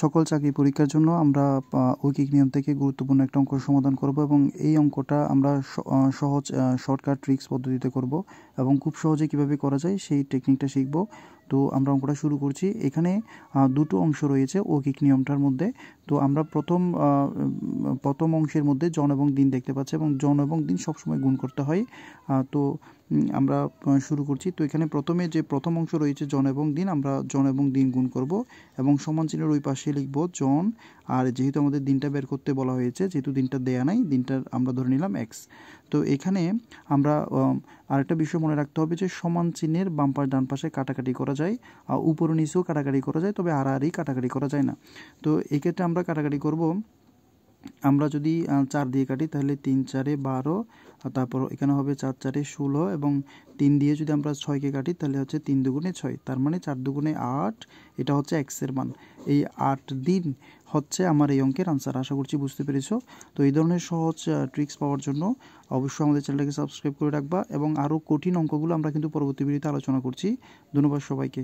সকল চাকরি পরীক্ষার জন্য আমরা ঐকিক নিয়ম থেকে গুরুত্বপূর্ণ একটা অঙ্ক সমাধান করব এবং এই অঙ্কটা আমরা সহজ শর্টকাট ট্রিক্স পদ্ধতিতে করব এবং খুব সহজে কিভাবে করা যায় সেই টেকনিকটা শিখব তো আমরা অঙ্কটা শুরু করছি এখানে দুটো অংশ রয়েছে অকিক নিয়মটার মধ্যে তো আমরা প্রথম প্রথম অংশের মধ্যে জন এবং দিন দেখতে পাচ্ছি এবং জন এবং দিন সবসময় গুণ করতে হয় তো আমরা শুরু করছি তো এখানে প্রথমে যে প্রথম অংশ রয়েছে জন এবং দিন আমরা জন এবং দিন গুণ করব এবং সমান চিহ্নের ওই পাশে লিখব জন আর যেহেতু আমাদের দিনটা বের করতে বলা হয়েছে যেহেতু দিনটা দেয়া নাই দিনটার আমরা ধরে নিলাম এক্স তো এখানে আমরা আরেকটা বিষয় মনে রাখতে হবে যে সমান চিহ্নের বাম্পার ডান পাশে কাটাকাটি করা যায় উপর নিচেও কাটাকাটি করা যায় তবে আরই কাটাকাটি করা যায় না তো এক্ষেত্রে আমরা কাটাকাটি করব আমরা যদি চার দিয়ে কাটি তাহলে তিন চারে বারো তারপর এখানে হবে চার চারে ষোলো এবং তিন দিয়ে যদি আমরা ছয়কে কাটি তাহলে হচ্ছে তিন দুগুণে ছয় তার মানে চার দুগুণে আট এটা হচ্ছে এক্সের মান এই আট দিন হচ্ছে আমার এই অঙ্কের আনসার আশা করছি বুঝতে পেরেছ তো এই ধরনের সহজ ট্রিক্স পাওয়ার জন্য অবশ্যই আমাদের চ্যানেলটাকে সাবস্ক্রাইব করে রাখবা এবং আরও কঠিন অঙ্কগুলো আমরা কিন্তু পরবর্তী ভিডিওতে আলোচনা করছি ধন্যবাদ সবাইকে